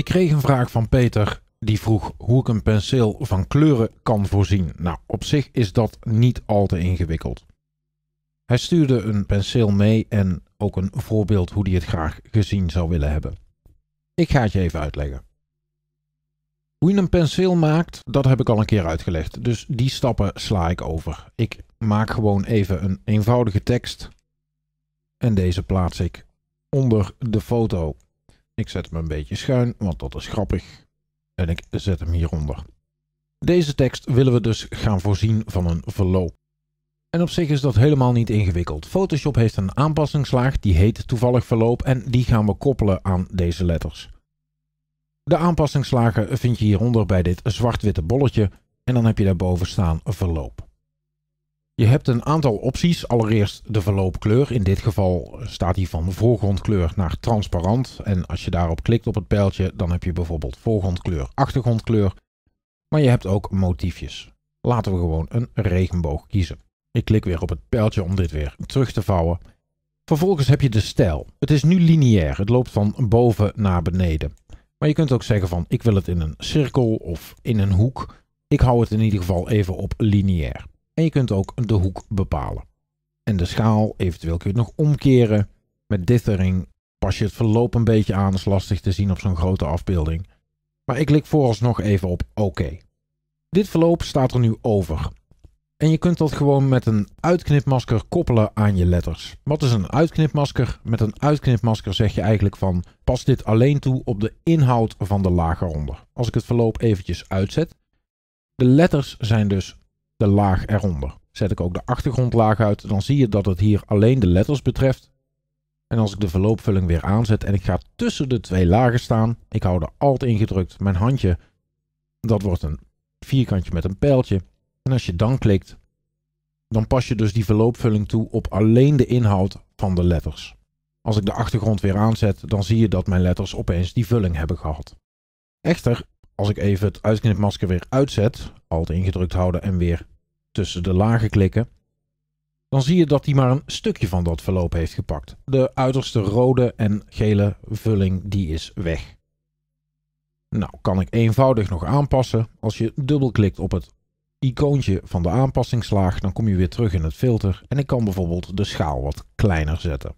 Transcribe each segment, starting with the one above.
Ik kreeg een vraag van Peter. Die vroeg hoe ik een penseel van kleuren kan voorzien. Nou, op zich is dat niet al te ingewikkeld. Hij stuurde een penseel mee en ook een voorbeeld hoe hij het graag gezien zou willen hebben. Ik ga het je even uitleggen. Hoe je een penseel maakt, dat heb ik al een keer uitgelegd. Dus die stappen sla ik over. Ik maak gewoon even een eenvoudige tekst. En deze plaats ik onder de foto ik zet hem een beetje schuin, want dat is grappig. En ik zet hem hieronder. Deze tekst willen we dus gaan voorzien van een verloop. En op zich is dat helemaal niet ingewikkeld. Photoshop heeft een aanpassingslaag, die heet toevallig verloop en die gaan we koppelen aan deze letters. De aanpassingslagen vind je hieronder bij dit zwart-witte bolletje en dan heb je daarboven staan verloop. Je hebt een aantal opties. Allereerst de verloopkleur. In dit geval staat die van voorgrondkleur naar transparant. En als je daarop klikt op het pijltje, dan heb je bijvoorbeeld voorgrondkleur, achtergrondkleur. Maar je hebt ook motiefjes. Laten we gewoon een regenboog kiezen. Ik klik weer op het pijltje om dit weer terug te vouwen. Vervolgens heb je de stijl. Het is nu lineair. Het loopt van boven naar beneden. Maar je kunt ook zeggen van ik wil het in een cirkel of in een hoek. Ik hou het in ieder geval even op lineair. En je kunt ook de hoek bepalen. En de schaal, eventueel kun je het nog omkeren. Met dithering pas je het verloop een beetje aan. is lastig te zien op zo'n grote afbeelding. Maar ik klik vooralsnog even op oké. OK. Dit verloop staat er nu over. En je kunt dat gewoon met een uitknipmasker koppelen aan je letters. Wat is een uitknipmasker? Met een uitknipmasker zeg je eigenlijk van pas dit alleen toe op de inhoud van de laag eronder. Als ik het verloop eventjes uitzet. De letters zijn dus de laag eronder. Zet ik ook de achtergrondlaag uit, dan zie je dat het hier alleen de letters betreft. En als ik de verloopvulling weer aanzet en ik ga tussen de twee lagen staan, ik hou de Alt ingedrukt, mijn handje, dat wordt een vierkantje met een pijltje. En als je dan klikt, dan pas je dus die verloopvulling toe op alleen de inhoud van de letters. Als ik de achtergrond weer aanzet, dan zie je dat mijn letters opeens die vulling hebben gehad. Echter, als ik even het uitknipmasker weer uitzet, Alt ingedrukt houden en weer tussen de lagen klikken, dan zie je dat hij maar een stukje van dat verloop heeft gepakt. De uiterste rode en gele vulling die is weg. Nou, kan ik eenvoudig nog aanpassen. Als je dubbelklikt op het icoontje van de aanpassingslaag, dan kom je weer terug in het filter en ik kan bijvoorbeeld de schaal wat kleiner zetten.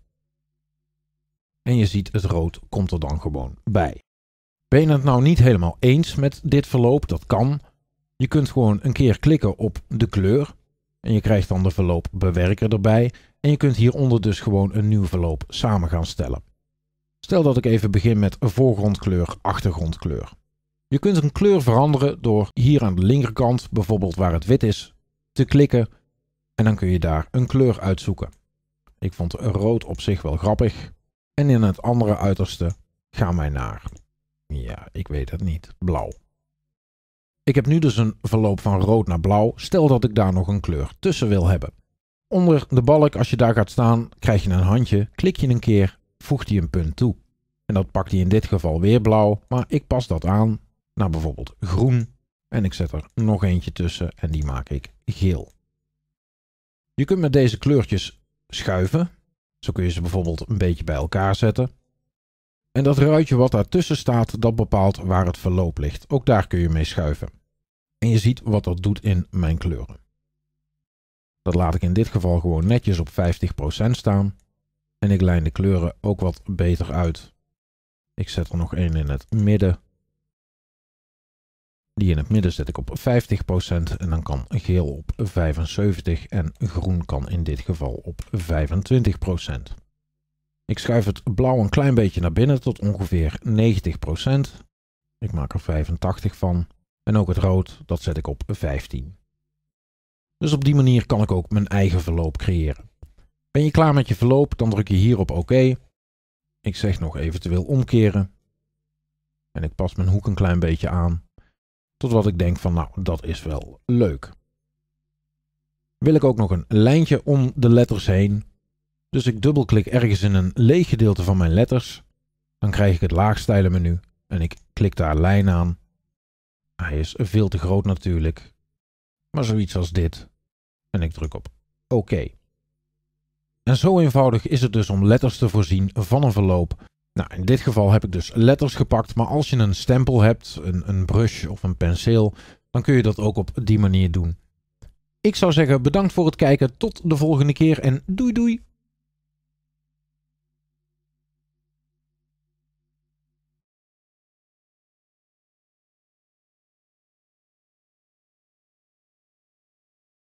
En je ziet het rood komt er dan gewoon bij. Ben je het nou niet helemaal eens met dit verloop, dat kan, je kunt gewoon een keer klikken op de kleur. En je krijgt dan de verloop bewerker erbij. En je kunt hieronder dus gewoon een nieuw verloop samen gaan stellen. Stel dat ik even begin met voorgrondkleur, achtergrondkleur. Je kunt een kleur veranderen door hier aan de linkerkant, bijvoorbeeld waar het wit is, te klikken. En dan kun je daar een kleur uitzoeken. Ik vond rood op zich wel grappig. En in het andere uiterste gaan wij naar, ja, ik weet het niet, blauw. Ik heb nu dus een verloop van rood naar blauw. Stel dat ik daar nog een kleur tussen wil hebben. Onder de balk, als je daar gaat staan, krijg je een handje. Klik je een keer, voegt hij een punt toe. En dat pakt hij in dit geval weer blauw, maar ik pas dat aan naar bijvoorbeeld groen. En ik zet er nog eentje tussen en die maak ik geel. Je kunt met deze kleurtjes schuiven. Zo kun je ze bijvoorbeeld een beetje bij elkaar zetten. En dat ruitje wat daartussen staat, dat bepaalt waar het verloop ligt. Ook daar kun je mee schuiven. En je ziet wat dat doet in mijn kleuren. Dat laat ik in dit geval gewoon netjes op 50% staan. En ik lijn de kleuren ook wat beter uit. Ik zet er nog één in het midden. Die in het midden zet ik op 50% en dan kan geel op 75% en groen kan in dit geval op 25%. Ik schuif het blauw een klein beetje naar binnen tot ongeveer 90%. Ik maak er 85 van. En ook het rood, dat zet ik op 15. Dus op die manier kan ik ook mijn eigen verloop creëren. Ben je klaar met je verloop, dan druk je hier op OK. Ik zeg nog eventueel omkeren. En ik pas mijn hoek een klein beetje aan. Tot wat ik denk van nou, dat is wel leuk. Wil ik ook nog een lijntje om de letters heen, dus ik dubbelklik ergens in een leeg gedeelte van mijn letters. Dan krijg ik het laagstijlenmenu en ik klik daar lijn aan. Hij is veel te groot natuurlijk. Maar zoiets als dit. En ik druk op oké. En zo eenvoudig is het dus om letters te voorzien van een verloop. Nou, in dit geval heb ik dus letters gepakt, maar als je een stempel hebt, een, een brush of een penseel, dan kun je dat ook op die manier doen. Ik zou zeggen bedankt voor het kijken, tot de volgende keer en doei doei!